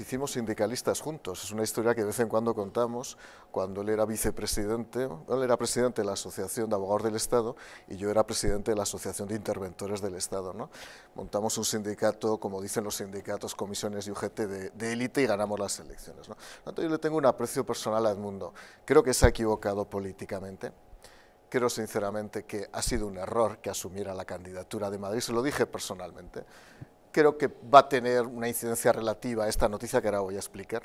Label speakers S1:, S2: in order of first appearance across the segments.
S1: Hicimos sindicalistas juntos, es una historia que de vez en cuando contamos cuando él era vicepresidente, él era presidente de la Asociación de Abogados del Estado y yo era presidente de la Asociación de Interventores del Estado. ¿no? Montamos un sindicato, como dicen los sindicatos, comisiones y UGT de élite y ganamos las elecciones. ¿no? yo le tengo un aprecio personal a Edmundo, creo que se ha equivocado políticamente, creo sinceramente que ha sido un error que asumiera la candidatura de Madrid, se lo dije personalmente, creo que va a tener una incidencia relativa a esta noticia que ahora voy a explicar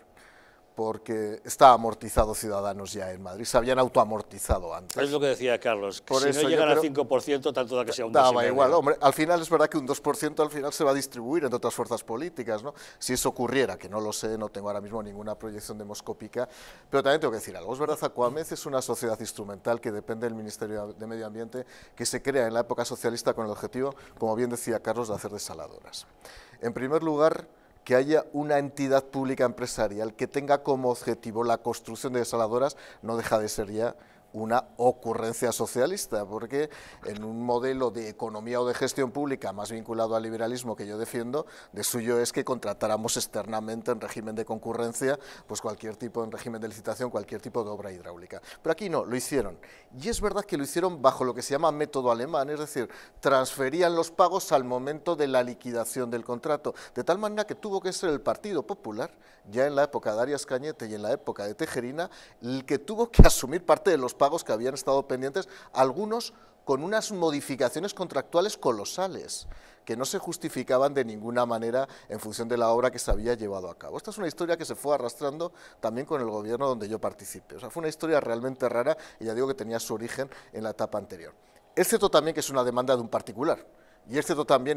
S1: porque está amortizado Ciudadanos ya en Madrid, se habían autoamortizado antes. Es lo que decía Carlos, que Por si eso, no llegan al 5%, tanto da que sea un 2%. Daba igual, hombre, al final es verdad que un 2% al final se va a distribuir entre otras fuerzas políticas, ¿no? Si eso ocurriera, que no lo sé, no tengo ahora mismo ninguna proyección demoscópica, pero también tengo que decir algo, es verdad, Acuamez es una sociedad instrumental que depende del Ministerio de Medio Ambiente, que se crea en la época socialista con el objetivo, como bien decía Carlos, de hacer desaladoras. En primer lugar, que haya una entidad pública empresarial que tenga como objetivo la construcción de desaladoras no deja de ser ya una ocurrencia socialista, porque en un modelo de economía o de gestión pública más vinculado al liberalismo que yo defiendo, de suyo es que contratáramos externamente en régimen de concurrencia, pues cualquier tipo en régimen de licitación, cualquier tipo de obra hidráulica. Pero aquí no, lo hicieron. Y es verdad que lo hicieron bajo lo que se llama método alemán, es decir, transferían los pagos al momento de la liquidación del contrato, de tal manera que tuvo que ser el Partido Popular, ya en la época de Arias Cañete y en la época de Tejerina, el que tuvo que asumir parte de los pagos que habían estado pendientes, algunos con unas modificaciones contractuales colosales que no se justificaban de ninguna manera en función de la obra que se había llevado a cabo. Esta es una historia que se fue arrastrando también con el gobierno donde yo participé. O sea, fue una historia realmente rara y ya digo que tenía su origen en la etapa anterior. Es también que es una demanda de un particular y es cierto también